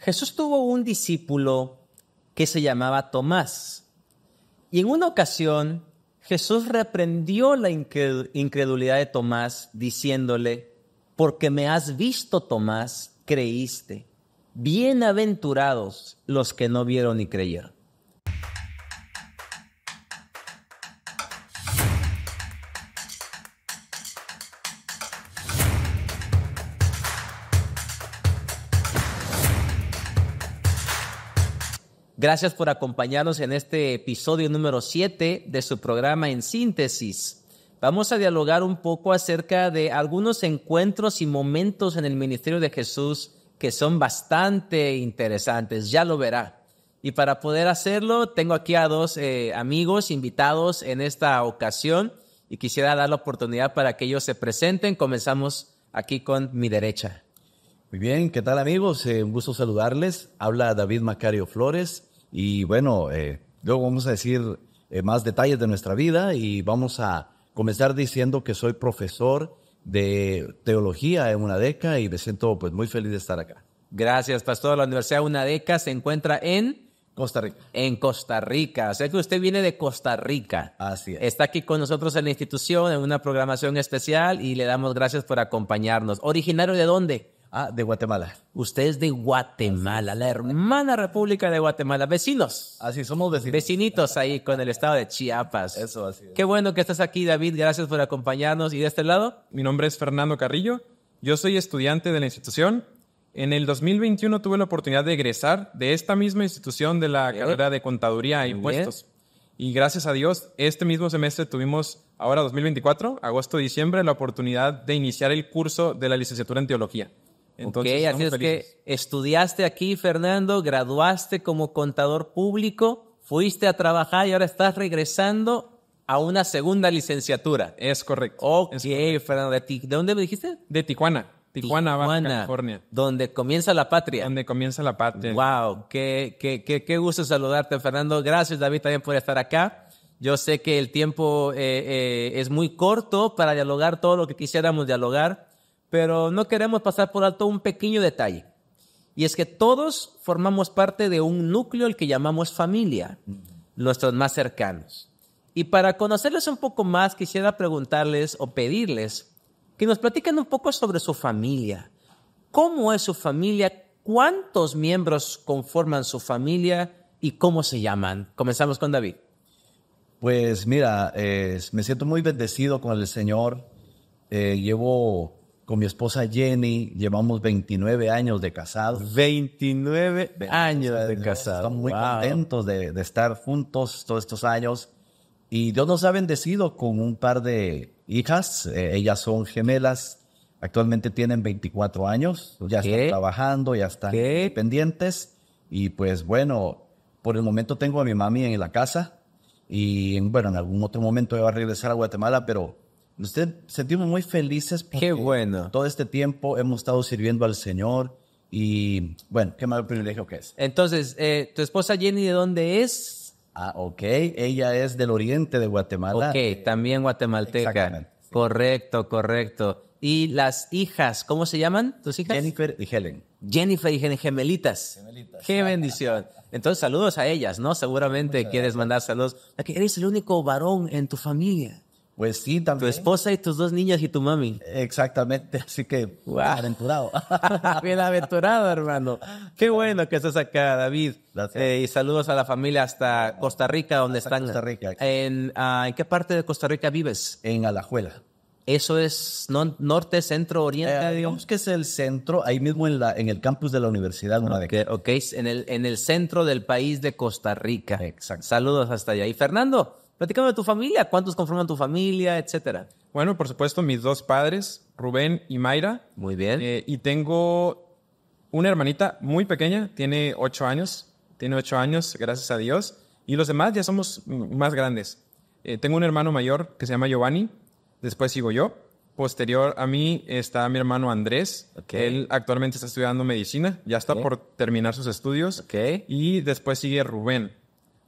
Jesús tuvo un discípulo que se llamaba Tomás. Y en una ocasión Jesús reprendió la incredulidad de Tomás diciéndole, porque me has visto, Tomás, creíste. Bienaventurados los que no vieron y creyeron. Gracias por acompañarnos en este episodio número 7 de su programa En Síntesis. Vamos a dialogar un poco acerca de algunos encuentros y momentos en el ministerio de Jesús que son bastante interesantes, ya lo verá. Y para poder hacerlo, tengo aquí a dos eh, amigos invitados en esta ocasión y quisiera dar la oportunidad para que ellos se presenten. Comenzamos aquí con mi derecha. Muy bien, ¿qué tal amigos? Eh, un gusto saludarles. Habla David Macario Flores, y bueno, eh, luego vamos a decir eh, más detalles de nuestra vida y vamos a comenzar diciendo que soy profesor de teología en UNADECA y me siento pues muy feliz de estar acá. Gracias, pastor. La Universidad UNADECA se encuentra en... Costa Rica. En Costa Rica. sé que usted viene de Costa Rica. Así es. Está aquí con nosotros en la institución, en una programación especial y le damos gracias por acompañarnos. ¿Originario de dónde? Ah, de Guatemala. Usted es de Guatemala, la hermana República de Guatemala. Vecinos. Así somos vecinos. Vecinitos ahí con el estado de Chiapas. Eso, así Qué bueno que estás aquí, David. Gracias por acompañarnos. ¿Y de este lado? Mi nombre es Fernando Carrillo. Yo soy estudiante de la institución. En el 2021 tuve la oportunidad de egresar de esta misma institución de la eh. carrera de Contaduría e Impuestos. Y gracias a Dios, este mismo semestre tuvimos, ahora 2024, agosto-diciembre, la oportunidad de iniciar el curso de la licenciatura en Teología. Entonces, ok, así es que estudiaste aquí, Fernando, graduaste como contador público, fuiste a trabajar y ahora estás regresando a una segunda licenciatura. Es correcto. Ok, Fernando, ¿de, dónde me dijiste? De Tijuana. Tijuana, Baja California. Donde comienza la patria. Donde comienza la patria. Wow, qué, qué, qué, qué gusto saludarte, Fernando. Gracias, David, también por estar acá. Yo sé que el tiempo eh, eh, es muy corto para dialogar todo lo que quisiéramos dialogar, pero no queremos pasar por alto un pequeño detalle. Y es que todos formamos parte de un núcleo el que llamamos familia, nuestros más cercanos. Y para conocerles un poco más, quisiera preguntarles o pedirles que nos platiquen un poco sobre su familia. ¿Cómo es su familia? ¿Cuántos miembros conforman su familia y cómo se llaman? Comenzamos con David. Pues mira, me siento muy bendecido con el Señor. Eh, llevo con mi esposa Jenny, llevamos 29 años de casados. 29 años de casados. Estamos muy contentos de, estar juntos todos estos años. Y Dios nos ha bendecido con un par de hijas. Eh, ellas son gemelas. Actualmente tienen 24 años. Ya están trabajando, ya están independientes. pendientes. Y pues bueno, por el momento tengo a mi mami en la casa. Y bueno, en algún otro momento voy a regresar a Guatemala, pero nos sentimos muy felices. Porque Qué bueno. Todo este tiempo hemos estado sirviendo al Señor. Y bueno, qué mal privilegio que es. Entonces, eh, ¿tu esposa Jenny de dónde es? Ah, ok. Ella es del oriente de Guatemala. Ok, también guatemalteca. Correcto, correcto. ¿Y las hijas? ¿Cómo se llaman tus hijas? Jennifer y Helen. Jennifer y Helen, gemelitas. Gemelitas. Qué bendición. Entonces, saludos a ellas, ¿no? Seguramente quieres mandar saludos. Eres el único varón en tu familia. Pues sí, también. Tu esposa y tus dos niñas y tu mami. Exactamente, así que bien aventurado. Bienaventurado, hermano. Qué bueno que estás acá, David. Gracias. Eh, y saludos a la familia hasta Costa Rica, donde están. Costa Rica. En, ah, ¿En qué parte de Costa Rica vives? En Alajuela. Eso es norte, centro, oriente, eh, digamos que es el centro, ahí mismo en, el campus de la universidad. Una okay, ok, en el, en el centro del país de Costa Rica. Exacto. Saludos hasta allá. Y Fernando, Platícame de tu familia, cuántos conforman tu familia, etcétera. Bueno, por supuesto, mis dos padres, Rubén y Mayra. Muy bien. Eh, y tengo una hermanita muy pequeña, tiene ocho años, tiene ocho años, gracias a Dios. Y los demás ya somos más grandes. Eh, tengo un hermano mayor que se llama Giovanni, después sigo yo. Posterior a mí está mi hermano Andrés. Él actualmente está estudiando medicina, ya está por terminar sus estudios. Y después sigue Rubén.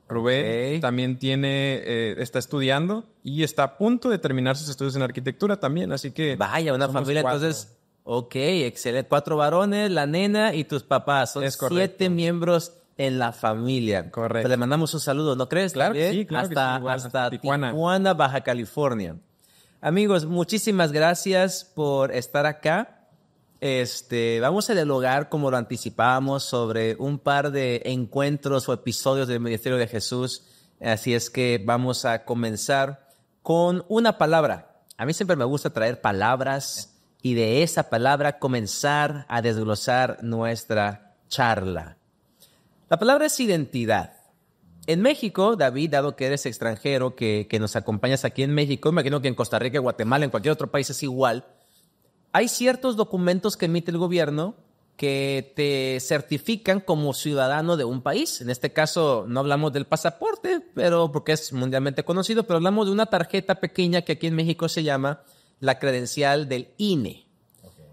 Rubén también tiene, eh, está estudiando y está a punto de terminar sus estudios en arquitectura también, así que... Vaya, una familia entonces... Ok, excelente. Cuatro varones, la nena y tus papás. Son siete miembros en la familia. Correcto. Pues le mandamos un saludo, ¿no crees? Claro, sí, hasta, hasta, Tijuana, Baja California. Amigos, muchísimas gracias por estar acá. Este, vamos a dialogar, como lo anticipábamos, sobre un par de encuentros o episodios del Ministerio de Jesús. Así es que vamos a comenzar con una palabra. A mí siempre me gusta traer palabras y de esa palabra comenzar a desglosar nuestra charla. La palabra es identidad. En México, David, dado que eres extranjero, que, que nos acompañas aquí en México, imagino que en Costa Rica, Guatemala, en cualquier otro país es igual hay ciertos documentos que emite el gobierno que te certifican como ciudadano de un país. En este caso no hablamos del pasaporte, pero porque es mundialmente conocido, pero hablamos de una tarjeta pequeña que aquí en México se llama la credencial del INE.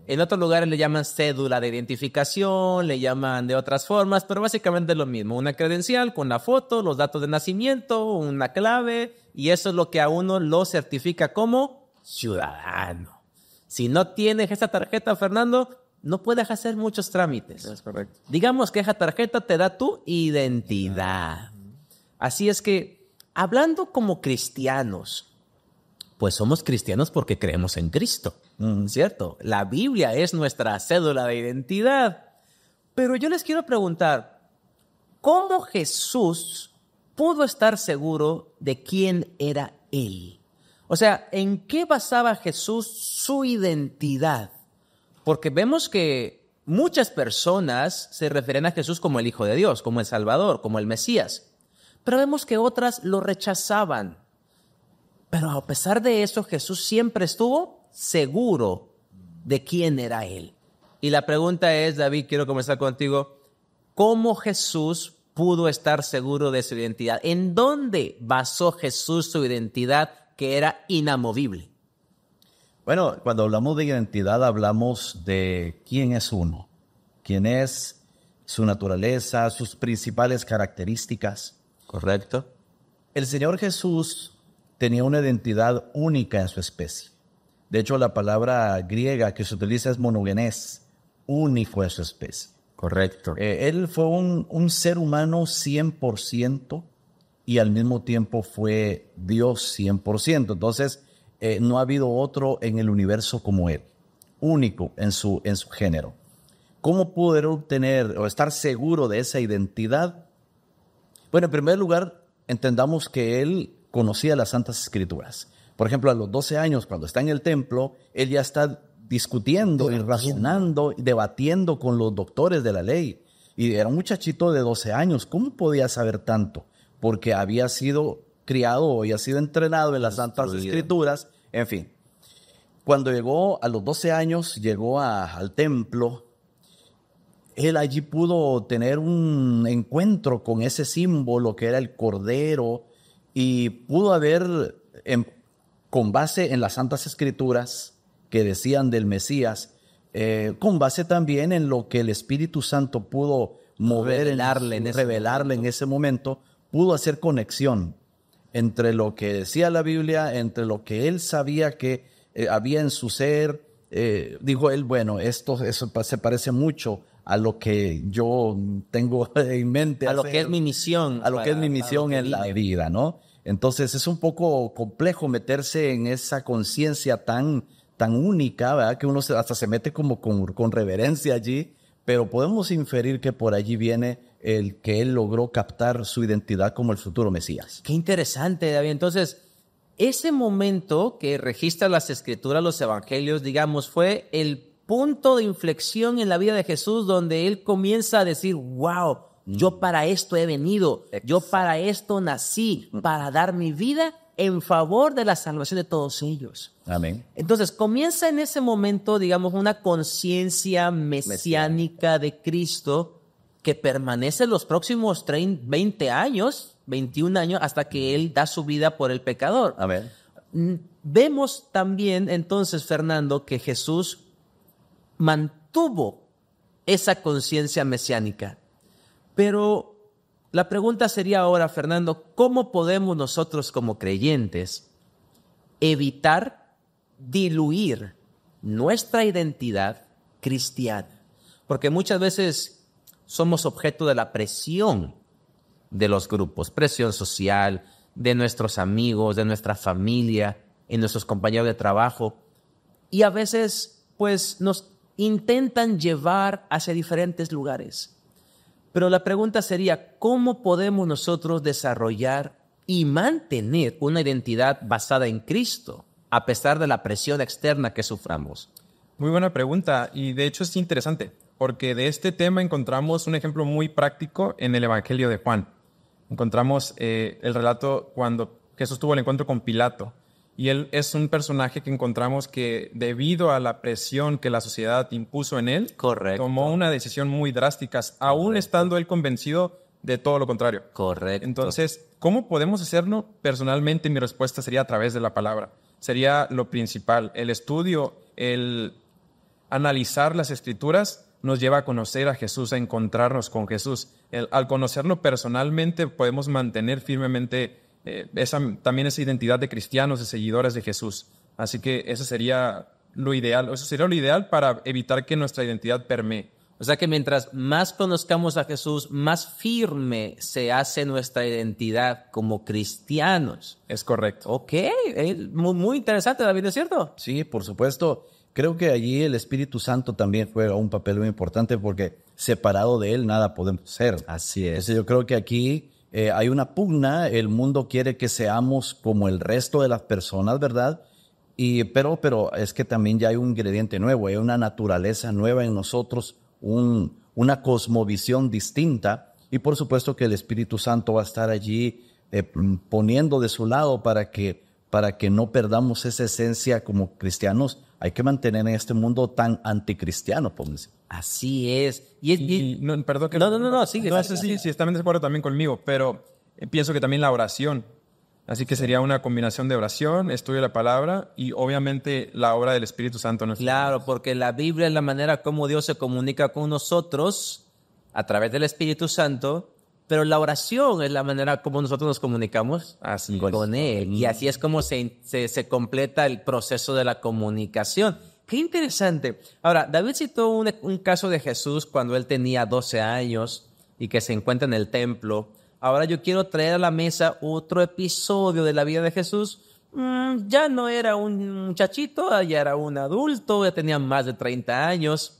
En otros lugares le llaman cédula de identificación, le llaman de otras formas, pero básicamente es lo mismo. Una credencial con la foto, los datos de nacimiento, una clave, y eso es lo que a uno lo certifica como ciudadano. Si no tienes esa tarjeta, Fernando, no puedes hacer muchos trámites. Digamos que esa tarjeta te da tu identidad. Así es que, hablando como cristianos, pues somos cristianos porque creemos en Cristo, mm. ¿cierto? La Biblia es nuestra cédula de identidad. Pero yo les quiero preguntar, ¿cómo Jesús pudo estar seguro de quién era Él? O sea, ¿en qué basaba Jesús su identidad? Porque vemos que muchas personas se refieren a Jesús como el Hijo de Dios, como el Salvador, como el Mesías. Pero vemos que otras lo rechazaban. Pero a pesar de eso, Jesús siempre estuvo seguro de quién era Él. Y la pregunta es, David, quiero comenzar contigo. ¿Cómo Jesús pudo estar seguro de su identidad? ¿En dónde basó Jesús su identidad que era inamovible. Bueno, cuando hablamos de identidad hablamos de quién es uno, quién es su naturaleza, sus principales características. Correcto. El Señor Jesús tenía una identidad única en su especie. De hecho, la palabra griega que se utiliza es monogenés, único en su especie. Correcto. Eh, él fue un, un ser humano 100% y al mismo tiempo fue Dios 100%. Entonces, eh, no ha habido otro en el universo como Él, único en su, en su género. ¿Cómo poder obtener o estar seguro de esa identidad? Bueno, en primer lugar, entendamos que Él conocía las Santas Escrituras. Por ejemplo, a los 12 años, cuando está en el templo, Él ya está discutiendo y razonando y debatiendo con los doctores de la ley. Y era un muchachito de 12 años, ¿cómo podía saber tanto? porque había sido criado y ha sido entrenado en las Santas Escrituras, en fin. Cuando llegó a los 12 años, llegó al templo, él allí pudo tener un encuentro con ese símbolo que era el cordero y pudo haber, con base en las Santas Escrituras que decían del Mesías, eh, con base también en lo que el Espíritu Santo pudo mover, revelarle, en, revelarle en ese momento, pudo hacer conexión entre lo que decía la Biblia, entre lo que él sabía que eh, había en su ser. Eh, dijo él, bueno, esto eso se parece mucho a lo que yo tengo en mente. A lo que es mi misión. A lo que es mi misión en la vida, ¿no? Entonces es un poco complejo meterse en esa conciencia tan, tan única, ¿verdad? Que uno hasta se mete como con, con reverencia allí, pero podemos inferir que por allí viene el que él logró captar su identidad como el futuro Mesías. Qué interesante, David. Entonces, ese momento que registran las escrituras, los evangelios, digamos, fue el punto de inflexión en la vida de Jesús donde él comienza a decir, wow, yo mm. para esto he venido, yo para esto nací, mm. para dar mi vida en favor de la salvación de todos ellos. Amén. Entonces comienza en ese momento, digamos, una conciencia mesiánica de Cristo que permanece los próximos 20 años, 21 años, hasta que Él da su vida por el pecador. A ver. Mm, vemos también entonces, Fernando, que Jesús mantuvo esa conciencia mesiánica. Pero la pregunta sería ahora, Fernando, ¿cómo podemos nosotros como creyentes evitar diluir nuestra identidad cristiana? Porque muchas veces somos objeto de la presión de los grupos, presión social, de nuestros amigos, de nuestra familia, de nuestros compañeros de trabajo. Y a veces, pues, nos intentan llevar hacia diferentes lugares. Pero la pregunta sería, ¿cómo podemos nosotros desarrollar y mantener una identidad basada en Cristo a pesar de la presión externa que suframos? Muy buena pregunta y de hecho es interesante porque de este tema encontramos un ejemplo muy práctico en el Evangelio de Juan. Encontramos eh, el relato cuando Jesús tuvo el encuentro con Pilato. Y él es un personaje que encontramos que debido a la presión que la sociedad impuso en él, tomó una decisión muy drástica, aún estando él convencido de todo lo contrario. Correcto. Entonces, ¿cómo podemos hacerlo? Personalmente mi respuesta sería a través de la palabra. Sería lo principal, el estudio, el analizar las escrituras nos lleva a conocer a Jesús, a encontrarnos con Jesús. al conocerlo personalmente podemos mantener firmemente eh, esa, también esa identidad de cristianos, de seguidores de Jesús. Así que eso sería lo ideal, eso sería lo ideal para evitar que nuestra identidad permee. O sea que mientras más conozcamos a Jesús, más firme se hace nuestra identidad como cristianos. Es correcto. Ok, eh, muy, muy interesante David, ¿es cierto? Sí, por supuesto creo que allí el Espíritu Santo también juega un papel muy importante porque separado de él nada podemos ser. Así es. yo creo que aquí eh, hay una pugna, el mundo quiere que seamos como el resto de las personas, ¿verdad? Y, pero, pero es que también ya hay un ingrediente nuevo, hay una naturaleza nueva en nosotros, una cosmovisión distinta. Y por supuesto que el Espíritu Santo va a estar allí eh, poniendo de su lado para que, para que no perdamos esa esencia como cristianos hay que mantener en este mundo tan anticristiano, pues, Así es. Y, perdón que no, no, no, sigue. No sé si, de acuerdo también conmigo, pero eh, pienso que también la oración. Así que sería una combinación de oración, estudio de la palabra y obviamente la obra del Espíritu Santo. claro, porque la Biblia es la manera como Dios se comunica con nosotros a través del Espíritu Santo pero la oración es la manera como nosotros nos comunicamos ah, con Él. Y así es como se, se, completa el proceso de la comunicación. Qué interesante. Ahora, David citó un, caso de Jesús cuando él tenía 12 años y que se encuentra en el templo. Ahora yo quiero traer a la mesa otro episodio de la vida de Jesús. Mm, ya no era un muchachito, ya era un adulto, ya tenía más de 30 años.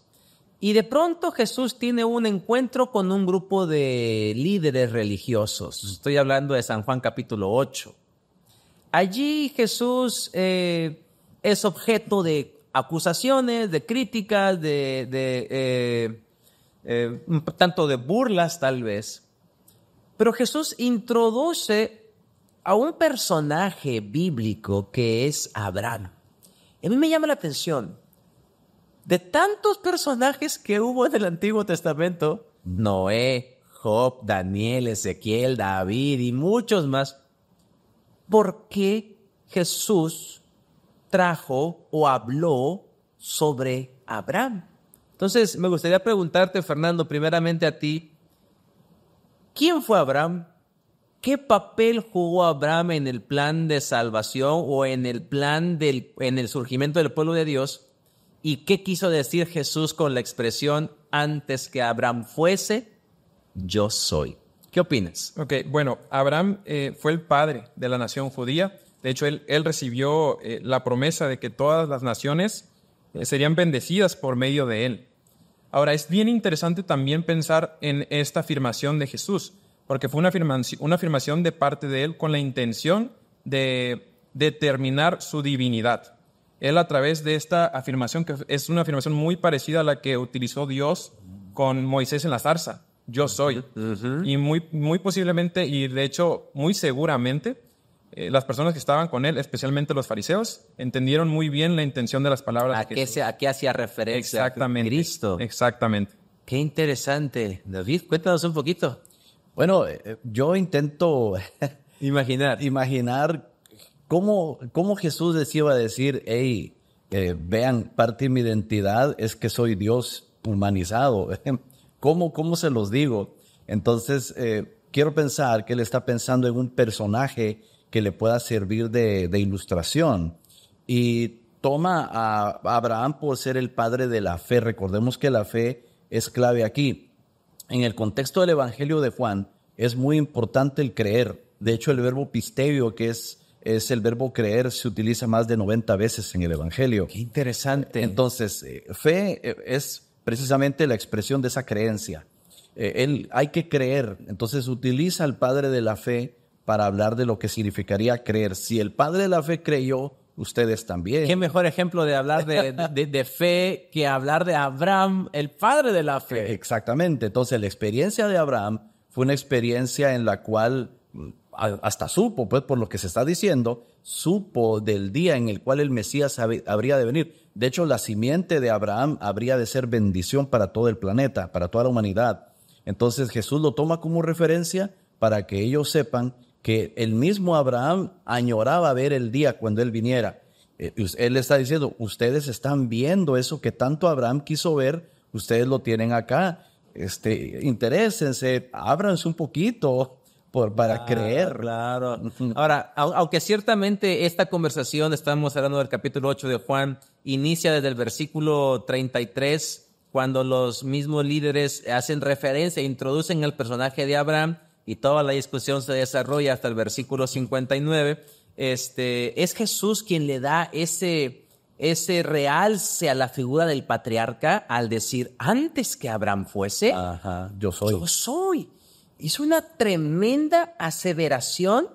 Y de pronto Jesús tiene un encuentro con un grupo de líderes religiosos. Estoy hablando de San Juan capítulo 8. Allí Jesús eh, es objeto de acusaciones, de críticas, de, eh, eh, tanto de burlas tal vez. Pero Jesús introduce a un personaje bíblico que es Abraham. A mí me llama la atención de tantos personajes que hubo en el Antiguo Testamento, Noé, Job, Daniel, Ezequiel, David y muchos más, ¿por qué Jesús trajo o habló sobre Abraham? Entonces, me gustaría preguntarte, Fernando, primeramente a ti, ¿quién fue Abraham? ¿Qué papel jugó Abraham en el plan de salvación o en el plan del en el surgimiento del pueblo de Dios? ¿Y qué quiso decir Jesús con la expresión antes que Abraham fuese? Yo soy. ¿Qué opinas? Ok, bueno, Abraham eh, fue el padre de la nación judía. De hecho, él, recibió eh, la promesa de que todas las naciones eh, serían bendecidas por medio de él. Ahora, es bien interesante también pensar en esta afirmación de Jesús, porque fue una afirmación de parte de él con la intención de determinar su divinidad él a través de esta afirmación, que es una afirmación muy parecida a la que utilizó Dios con Moisés en la zarza, yo soy. Y muy, muy posiblemente, y de hecho muy seguramente, eh, las personas que estaban con él, especialmente los fariseos, entendieron muy bien la intención de las palabras. ¿A, que qué, a qué hacía referencia exactamente, Cristo? Exactamente. Qué interesante. David, cuéntanos un poquito. Bueno, eh, eh, yo intento imaginar. Imaginar ¿Cómo, cómo Jesús les iba a decir, hey, eh, vean, parte de mi identidad es que soy Dios humanizado? ¿Cómo, cómo se los digo? Entonces, eh, quiero pensar que él está pensando en un personaje que le pueda servir de, de ilustración. Y toma a Abraham por ser el padre de la fe. Recordemos que la fe es clave aquí. En el contexto del Evangelio de Juan es muy importante el creer. De hecho, el verbo pistebio que es es el verbo creer, se utiliza más de 90 veces en el Evangelio. Qué interesante. Entonces, eh, fe eh, es precisamente la expresión de esa creencia. Eh, él, hay que creer, entonces utiliza al Padre de la Fe para hablar de lo que significaría creer. Si el Padre de la Fe creyó, ustedes también. Qué mejor ejemplo de hablar de, de, fe que hablar de Abraham, el padre de la fe. Exactamente. Entonces, la experiencia de Abraham fue una experiencia en la cual hasta supo, pues por lo que se está diciendo, supo del día en el cual el Mesías habría de venir. De hecho, la simiente de Abraham habría de ser bendición para todo el planeta, para toda la humanidad. Entonces Jesús lo toma como referencia para que ellos sepan que el mismo Abraham añoraba ver el día cuando él viniera. Eh, él está diciendo, ustedes están viendo eso que tanto Abraham quiso ver, ustedes lo tienen acá. Este, interésense, ábranse un poquito, para ah, creer. Claro. Ahora, aunque ciertamente esta conversación, estamos hablando del capítulo 8 de Juan, inicia desde el versículo 33, cuando los mismos líderes hacen referencia, e introducen al personaje de Abraham y toda la discusión se desarrolla hasta el versículo 59. Este, es Jesús quien le da ese, ese realce a la figura del patriarca al decir, antes que Abraham fuese, yo soy. Yo soy hizo una tremenda aseveración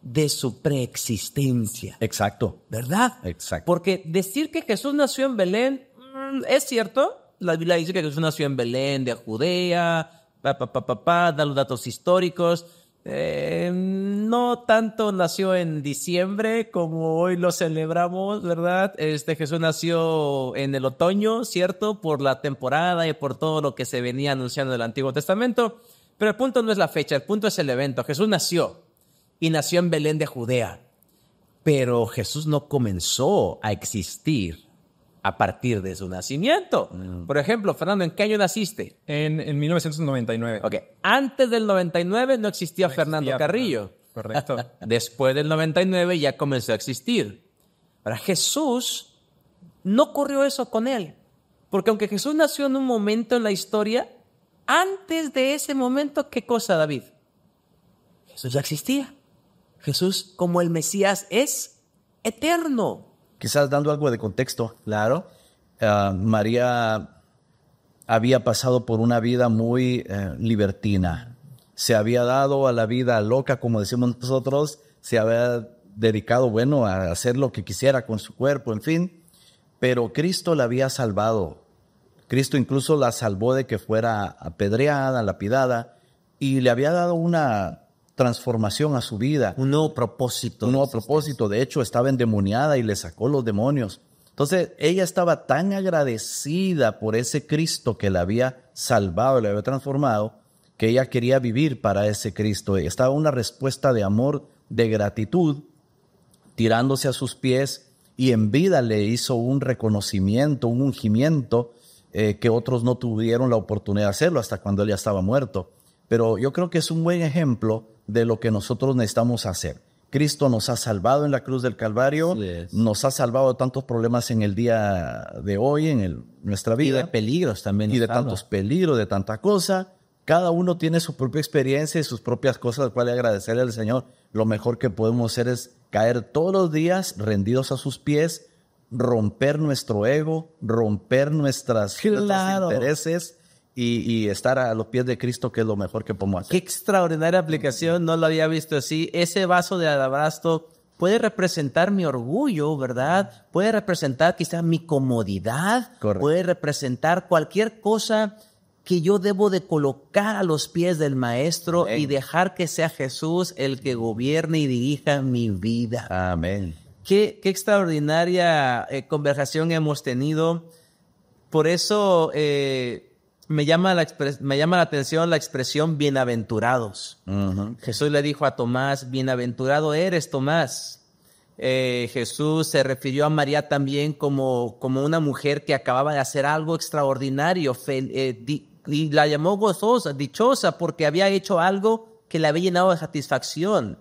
de su preexistencia. Exacto. ¿Verdad? Exacto. Porque decir que Jesús nació en Belén, mm, es cierto, la Biblia dice que Jesús nació en Belén, de Judea, da los datos históricos. Eh, no tanto nació en diciembre como hoy lo celebramos, ¿verdad? Este Jesús nació en el otoño, ¿cierto? Por la temporada y por todo lo que se venía anunciando el Antiguo Testamento. Pero el punto no es la fecha, el punto es el evento. Jesús nació y nació en Belén de Judea. Pero Jesús no comenzó a existir a partir de su nacimiento. Mm. Por ejemplo, Fernando, ¿en qué año naciste? En, 1999. Ok, antes del 99 no existía, Fernando Carrillo. Correcto. Después del 99 ya comenzó a existir. Ahora, Jesús no ocurrió eso con él. Porque aunque Jesús nació en un momento en la historia, antes de ese momento, ¿qué cosa, David? Jesús ya existía. Jesús, como el Mesías, es eterno. Quizás dando algo de contexto, claro. Ah, María había pasado por una vida muy eh, libertina. Se había dado a la vida loca, como decimos nosotros. Se había dedicado, bueno, a hacer lo que quisiera con su cuerpo, en fin. Pero Cristo la había salvado Cristo incluso la salvó de que fuera apedreada, lapidada, y le había dado una transformación a su vida. Un nuevo propósito. Un nuevo propósito. De hecho, estaba endemoniada y le sacó los demonios. Entonces, ella estaba tan agradecida por ese Cristo que la había salvado, la había transformado, que ella quería vivir para ese Cristo. Estaba una respuesta de amor, de gratitud, tirándose a sus pies y en vida le hizo un reconocimiento, un ungimiento eh, que otros no tuvieron la oportunidad de hacerlo hasta cuando él ya estaba muerto. Pero yo creo que es un buen ejemplo de lo que nosotros necesitamos hacer. Cristo nos ha salvado en la cruz del Calvario, nos ha salvado de tantos problemas en el día de hoy, en nuestra vida. de peligros también. Y de tantos peligros, de tanta cosa. Cada uno tiene su propia experiencia y sus propias cosas, las cuales agradecerle al Señor. Lo mejor que podemos hacer es caer todos los días rendidos a sus pies, romper nuestro ego, romper nuestras, intereses y, estar a los pies de Cristo, que es lo mejor que podemos hacer. Qué extraordinaria aplicación, no lo había visto así. Ese vaso de alabastro puede representar mi orgullo, ¿verdad? Puede representar quizá mi comodidad, puede representar cualquier cosa que yo debo de colocar a los pies del maestro y dejar que sea Jesús el que gobierne y dirija mi vida. Amén. Qué, extraordinaria eh, conversación hemos tenido. Por eso eh, me, llama la me llama la atención la expresión bienaventurados. Jesús le dijo a Tomás, bienaventurado eres Tomás. Eh, Jesús se refirió a María también como, como una mujer que acababa de hacer algo extraordinario y la llamó gozosa, dichosa, porque había hecho algo que la había llenado de satisfacción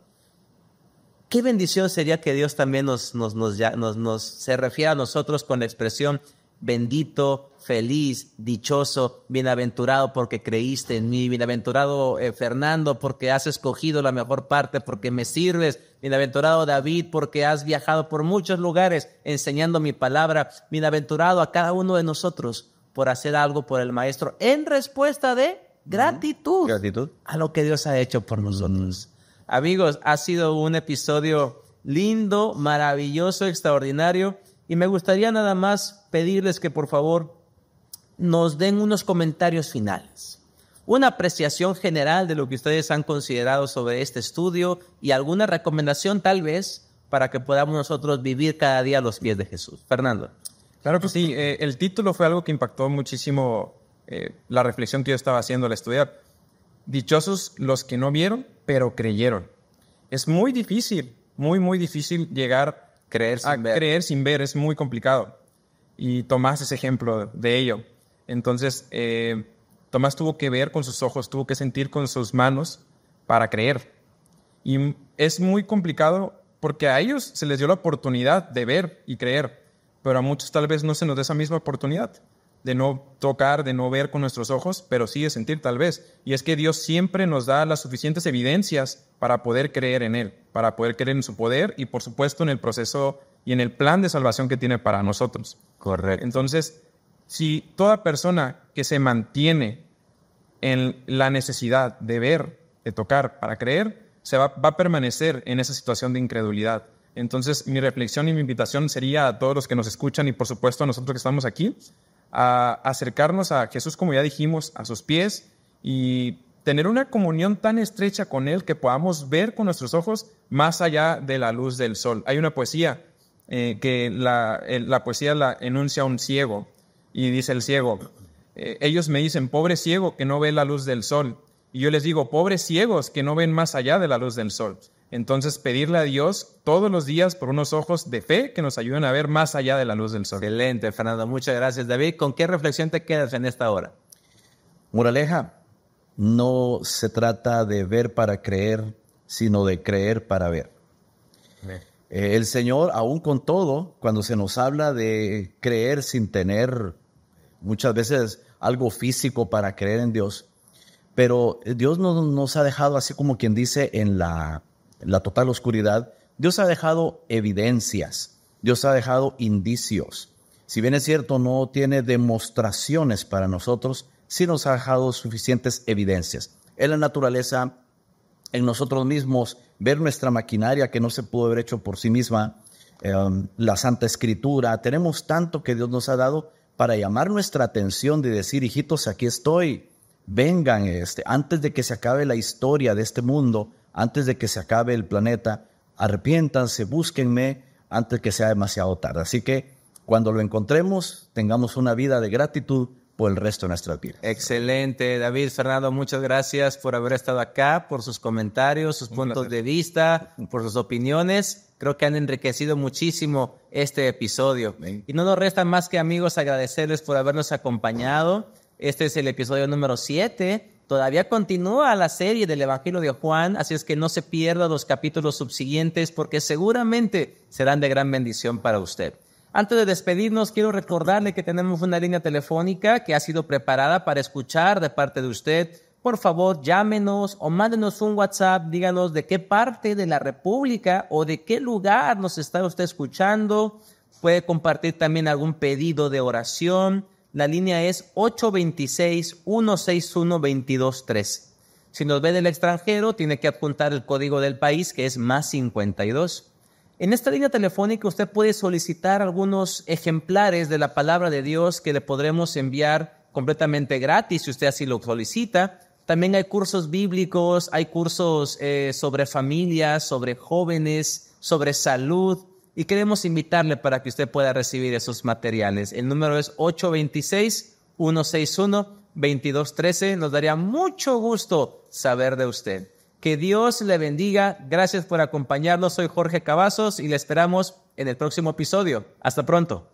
qué bendición sería que Dios también nos, nos, nos, se refiera a nosotros con la expresión bendito, feliz, dichoso, bienaventurado porque creíste en mí, bienaventurado eh, Fernando porque has escogido la mejor parte, porque me sirves, bienaventurado David porque has viajado por muchos lugares enseñando mi palabra, bienaventurado a cada uno de nosotros por hacer algo por el Maestro en respuesta de gratitud, gratitud. a lo que Dios ha hecho por nosotros. Amigos, ha sido un episodio lindo, maravilloso, extraordinario. Y me gustaría nada más pedirles que por favor nos den unos comentarios finales, una apreciación general de lo que ustedes han considerado sobre este estudio y alguna recomendación tal vez para que podamos nosotros vivir cada día a los pies de Jesús. Fernando. Claro que sí, eh, el título fue algo que impactó muchísimo eh, la reflexión que yo estaba haciendo al estudiar. Dichosos los que no vieron, pero creyeron. Es muy difícil, muy, muy difícil llegar creer sin a creer sin ver. Es muy complicado. Y Tomás es ejemplo de ello. Entonces, eh, Tomás tuvo que ver con sus ojos, tuvo que sentir con sus manos para creer. Y es muy complicado porque a ellos se les dio la oportunidad de ver y creer, pero a muchos tal vez no se nos dé esa misma oportunidad de no tocar, de no ver con nuestros ojos, pero sí de sentir tal vez. Y es que Dios siempre nos da las suficientes evidencias para poder creer en Él, para poder creer en su poder y por supuesto en el proceso y en el plan de salvación que tiene para nosotros. Correcto. Entonces, si toda persona que se mantiene en la necesidad de ver, de tocar para creer, se va, va a permanecer en esa situación de incredulidad. Entonces, mi reflexión y mi invitación sería a todos los que nos escuchan y por supuesto a nosotros que estamos aquí, a acercarnos a Jesús, como ya dijimos, a sus pies y tener una comunión tan estrecha con Él que podamos ver con nuestros ojos más allá de la luz del sol. Hay una poesía eh, que la, poesía la enuncia un ciego y dice el ciego, eh, ellos me dicen, pobre ciego que no ve la luz del sol. Y yo les digo, pobres ciegos que no ven más allá de la luz del sol. Entonces, pedirle a Dios todos los días por unos ojos de fe que nos ayuden a ver más allá de la luz del sol. Excelente, Fernando. Muchas gracias, David. ¿Con qué reflexión te quedas en esta hora? Muraleja, no se trata de ver para creer, sino de creer para ver. Eh, el Señor, aún con todo, cuando se nos habla de creer sin tener muchas veces algo físico para creer en Dios, pero Dios nos ha dejado así como quien dice en la la total oscuridad, Dios ha dejado evidencias, Dios ha dejado indicios. Si bien es cierto, no tiene demostraciones para nosotros, sí nos ha dejado suficientes evidencias. En la naturaleza, en nosotros mismos, ver nuestra maquinaria que no se pudo haber hecho por sí misma, em, la Santa Escritura, tenemos tanto que Dios nos ha dado para llamar nuestra atención de decir, hijitos, aquí estoy, vengan, este, antes de que se acabe la historia de este mundo, antes de que se acabe el planeta, arrepiéntanse, búsquenme antes que sea demasiado tarde. Así que cuando lo encontremos, tengamos una vida de gratitud por el resto de nuestra vida. Excelente, David, Fernando, muchas gracias por haber estado acá, por sus comentarios, sus puntos de vista, por sus opiniones. Creo que han enriquecido muchísimo este episodio. Y no nos resta más que amigos agradecerles por habernos acompañado. Este es el episodio número 7 Todavía continúa la serie del Evangelio de Juan, así es que no se pierda los capítulos subsiguientes porque seguramente serán de gran bendición para usted. Antes de despedirnos, quiero recordarle que tenemos una línea telefónica que ha sido preparada para escuchar de parte de usted. Por favor, llámenos o mándenos un WhatsApp, díganos de qué parte de la República o de qué lugar nos está usted escuchando. Puede compartir también algún pedido de oración la línea es 826 161 223 Si nos ve del extranjero, tiene que apuntar el código del país, que es más 52. En esta línea telefónica usted puede solicitar algunos ejemplares de la palabra de Dios que le podremos enviar completamente gratis si usted así lo solicita. También hay cursos bíblicos, hay cursos eh, sobre familias, sobre jóvenes, sobre salud, y queremos invitarle para que usted pueda recibir esos materiales. El número es 826-161-2213. Nos daría mucho gusto saber de usted. Que Dios le bendiga. Gracias por acompañarnos. Soy Jorge Cavazos y le esperamos en el próximo episodio. Hasta pronto.